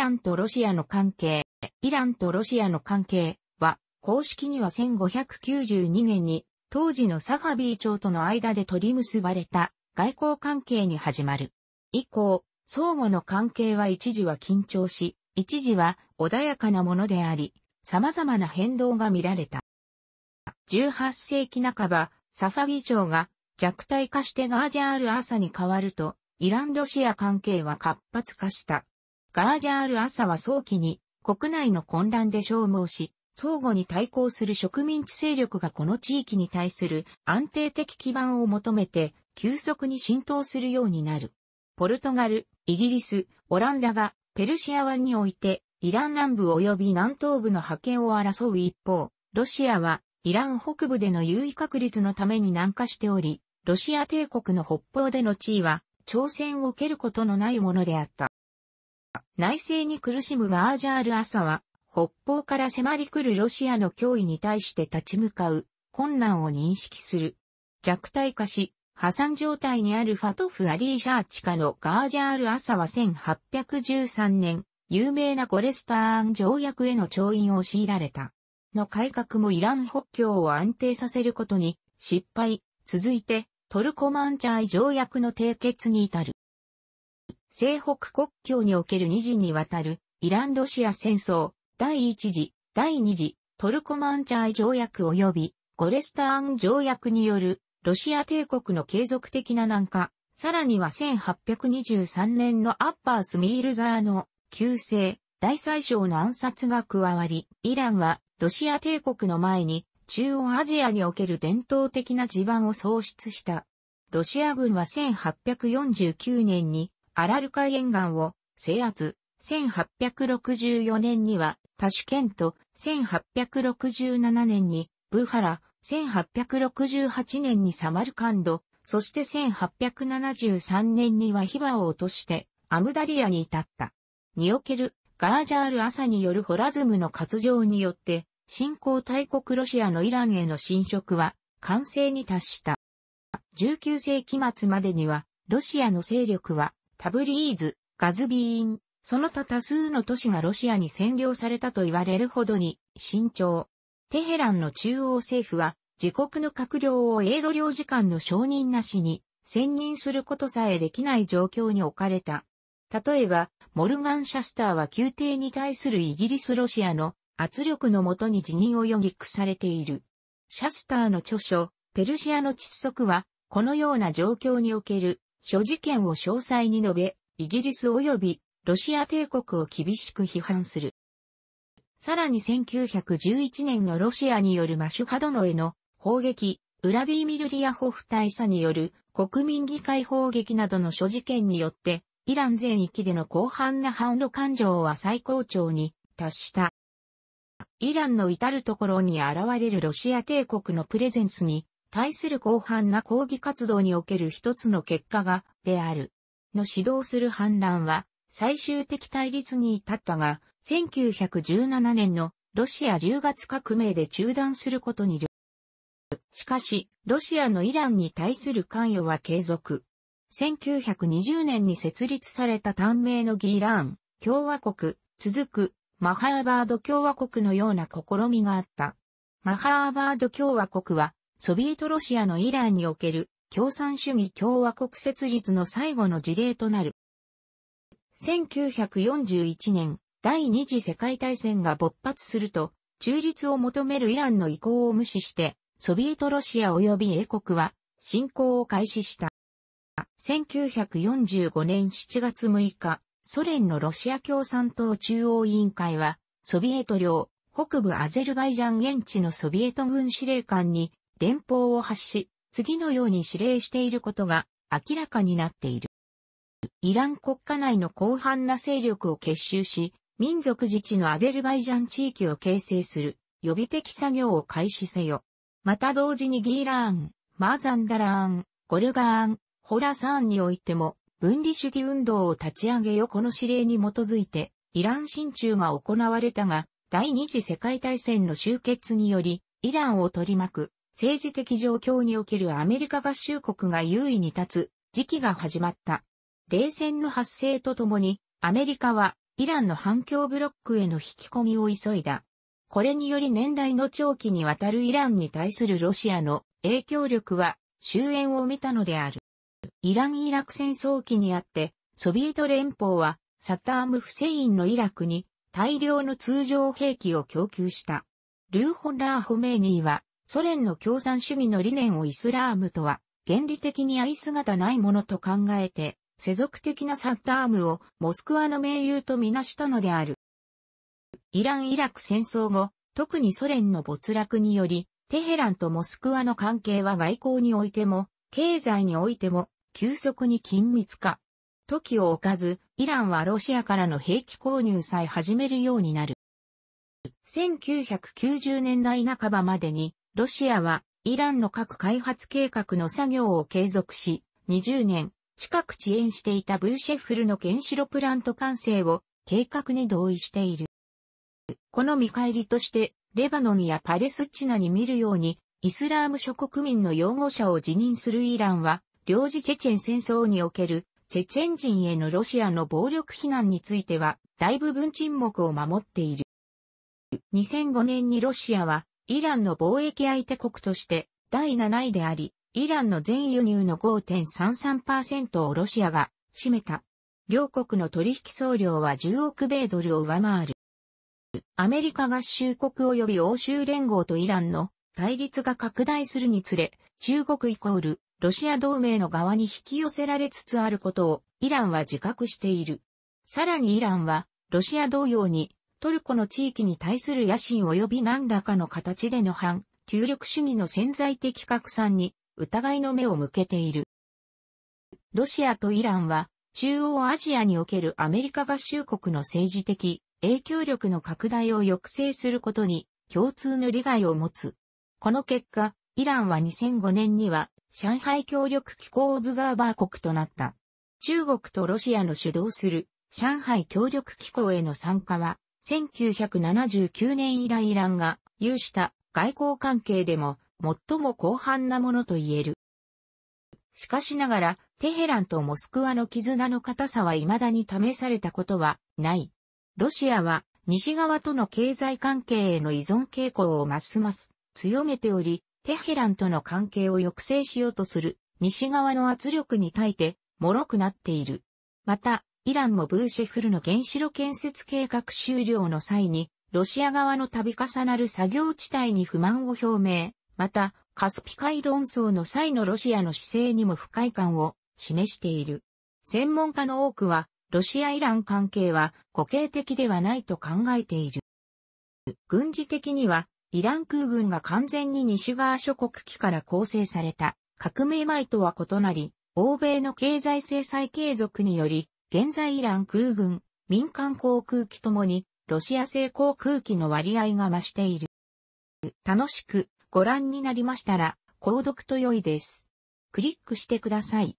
ランとロシアの関係、イランとロシアの関係は、公式には1592年に、当時のサファビー朝との間で取り結ばれた外交関係に始まる。以降、相互の関係は一時は緊張し、一時は穏やかなものであり、様々な変動が見られた。18世紀半ば、サファビー朝が弱体化してガージャール・アーに変わると、イラン・ロシア関係は活発化した。ガージャール朝は早期に国内の混乱で消耗し、相互に対抗する植民地勢力がこの地域に対する安定的基盤を求めて急速に浸透するようになる。ポルトガル、イギリス、オランダがペルシア湾においてイラン南部及び南東部の覇権を争う一方、ロシアはイラン北部での優位確立のために南下しており、ロシア帝国の北方での地位は挑戦を受けることのないものであった。内政に苦しむマージャール朝は、北方から迫り来るロシアの脅威に対して立ち向かう困難を認識する。弱体化し、破産状態にあるファトフ・アリー・シャーチカのガージャール朝は1813年、有名なゴレスターン条約への調印を強いられた。の改革もイラン北境を安定させることに失敗、続いてトルコマンチャイ条約の締結に至る。西北国境における二次にわたるイランロシア戦争、第一次、第二次、トルコマンチャイ条約及びゴレスターン条約によるロシア帝国の継続的な南下、さらには1823年のアッパースミールザーの旧姓、大宰相の暗殺が加わり、イランはロシア帝国の前に中央アジアにおける伝統的な地盤を創出した。ロシア軍は1849年にアラル海沿岸を制圧。1864年にはタシュケント、1867年にブーハラ、1868年にサマルカンド、そして1873年にはヒバを落としてアムダリアに至った。におけるガージャール朝によるホラズムの活動によって、新興大国ロシアのイランへの侵食は完成に達した。19世紀末までには、ロシアの勢力はタブリーズ、ガズビーン、その他多数の都市がロシアに占領されたと言われるほどに慎重。テヘランの中央政府は自国の閣僚を英路領事館の承認なしに選任することさえできない状況に置かれた。例えば、モルガン・シャスターは宮廷に対するイギリス・ロシアの圧力のもとに辞任を余儀くされている。シャスターの著書、ペルシアの窒息は、このような状況における諸事件を詳細に述べ、イギリス及びロシア帝国を厳しく批判する。さらに1911年のロシアによるマシュハドノへの砲撃、ウラディーミル・リアホフ大佐による国民議会砲撃などの諸事件によって、イラン全域での広範な反応感情は最高潮に達した。イランの至るところに現れるロシア帝国のプレゼンスに対する広範な抗議活動における一つの結果が、である。の指導する反乱は、最終的対立に至ったが、1917年のロシア10月革命で中断することにしかし、ロシアのイランに対する関与は継続。1920年に設立された短命のギーラン共和国、続く、マハーバード共和国のような試みがあった。マハーバード共和国はソビエトロシアのイランにおける共産主義共和国設立の最後の事例となる。1941年、第二次世界大戦が勃発すると、中立を求めるイランの意向を無視して、ソビエトロシア及び英国は侵攻を開始した。1945年7月6日、ソ連のロシア共産党中央委員会は、ソビエト領、北部アゼルバイジャン現地のソビエト軍司令官に電報を発し、次のように指令していることが明らかになっている。イラン国家内の広範な勢力を結集し、民族自治のアゼルバイジャン地域を形成する予備的作業を開始せよ。また同時にギーラーン、マーザンダラーン、ゴルガーン、ホラサーンにおいても分離主義運動を立ち上げよこの指令に基づいてイラン進駐が行われたが、第二次世界大戦の終結によりイランを取り巻く政治的状況におけるアメリカ合衆国が優位に立つ時期が始まった。冷戦の発生とともに、アメリカはイランの反共ブロックへの引き込みを急いだ。これにより年代の長期にわたるイランに対するロシアの影響力は終焉を見たのである。イラン・イラク戦争期にあって、ソビエト連邦はサターム・フセインのイラクに大量の通常兵器を供給した。ルーホン・ラー・ホメーニーはソ連の共産主義の理念をイスラームとは、原理的にい姿ないものと考えて、世俗的なサッダームをモスクワの盟友とみなしたのである。イラン・イラク戦争後、特にソ連の没落により、テヘランとモスクワの関係は外交においても、経済においても、急速に緊密化。時を置かず、イランはロシアからの兵器購入さえ始めるようになる。1990年代半ばまでに、ロシアはイランの核開発計画の作業を継続し、20年近く遅延していたブーシェフルの原子炉プラント完成を計画に同意している。この見返りとして、レバノンやパレスチナに見るように、イスラーム諸国民の擁護者を辞任するイランは、領事チェチェン戦争におけるチェチェン人へのロシアの暴力非難については、大部分沈黙を守っている。2005年にロシアは、イランの貿易相手国として第7位であり、イランの全輸入の5.33%をロシアが占めた。両国の取引総量は10億米ドルを上回る。アメリカ合衆国及び欧州連合とイランの対立が拡大するにつれ、中国イコールロシア同盟の側に引き寄せられつつあることをイランは自覚している。さらにイランはロシア同様にトルコの地域に対する野心及び何らかの形での反、協力主義の潜在的拡散に疑いの目を向けている。ロシアとイランは中央アジアにおけるアメリカ合衆国の政治的影響力の拡大を抑制することに共通の利害を持つ。この結果、イランは2005年には上海協力機構オブザーバー国となった。中国とロシアの主導する上海協力機構への参加は1979年以来イランが有した外交関係でも最も広範なものと言える。しかしながら、テヘランとモスクワの絆の硬さは未だに試されたことはない。ロシアは西側との経済関係への依存傾向をますます強めており、テヘランとの関係を抑制しようとする西側の圧力に耐えて脆くなっている。また、イランもブーシェフルの原子炉建設計画終了の際に、ロシア側の度重なる作業地帯に不満を表明、また、カスピ海論争の際のロシアの姿勢にも不快感を示している。専門家の多くは、ロシア・イラン関係は固形的ではないと考えている。軍事的には、イラン空軍が完全に西側諸国機から構成された革命前とは異なり、欧米の経済制裁継続により、現在イラン空軍、民間航空機ともに、ロシア製航空機の割合が増している。楽しくご覧になりましたら、購読と良いです。クリックしてください。